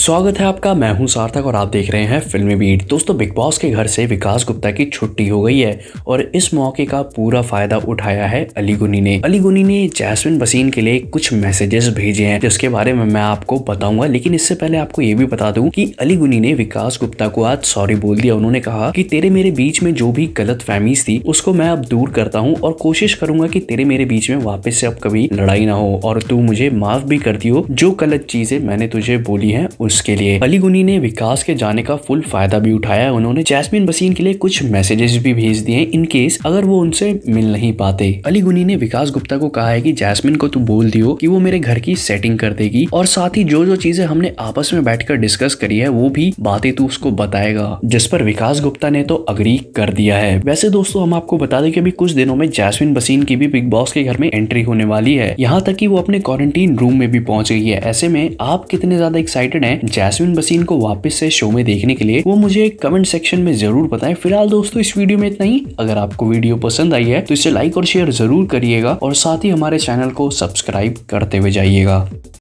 स्वागत है आपका मैं हूं सार्थक और आप देख रहे हैं फिल्मी बीट दोस्तों बिग बॉस के घर से विकास गुप्ता की छुट्टी हो गई है और इस मौके का पूरा फायदा उठाया है अली गुनी ने अली गुनी ने जैस्मिन बसीन के लिए कुछ मैसेजेस भेजे हैं जिसके बारे में मैं आपको बताऊंगा लेकिन इससे पहले आपको ये भी बता दूँ की अली गुनी ने विकास गुप्ता को आज सॉरी बोल दिया उन्होंने कहा की तेरे मेरे बीच में जो भी गलत थी उसको मैं अब दूर करता हूँ और कोशिश करूंगा की तेरे मेरे बीच में वापस से अब कभी लड़ाई ना हो और तू मुझे माफ भी करती हो जो गलत चीजें मैंने तुझे बोली है उसके लिए अली गुनी ने विकास के जाने का फुल फायदा भी उठाया उन्होंने जैस्मिन बसीन के लिए कुछ मैसेजेस भी भेज दिए इनकेस अगर वो उनसे मिल नहीं पाते अली गुनी ने विकास गुप्ता को कहा है कि जैस्मिन को तू बोल दियो कि वो मेरे घर की सेटिंग कर देगी और साथ ही जो जो चीजें हमने आपस में बैठकर डिस्कस करी है वो भी बातें तू उसको बताएगा जिस पर विकास गुप्ता ने तो अग्री कर दिया है वैसे दोस्तों हम आपको बता दें कि अभी कुछ दिनों में जैस्मिन बसीन की भी बिग बॉस के घर में एंट्री होने वाली है यहाँ तक कि वो अपने क्वारंटीन रूम में भी पहुंच गई है ऐसे में आप कितने ज्यादा एक्साइटेड हैं जैसमिन बसीन को वापस से शो में देखने के लिए वो मुझे कमेंट सेक्शन में जरूर बताएं फिलहाल दोस्तों इस वीडियो में इतना ही अगर आपको वीडियो पसंद आई है तो इसे लाइक और शेयर जरूर करिएगा और साथ ही हमारे चैनल को सब्सक्राइब करते हुए जाइएगा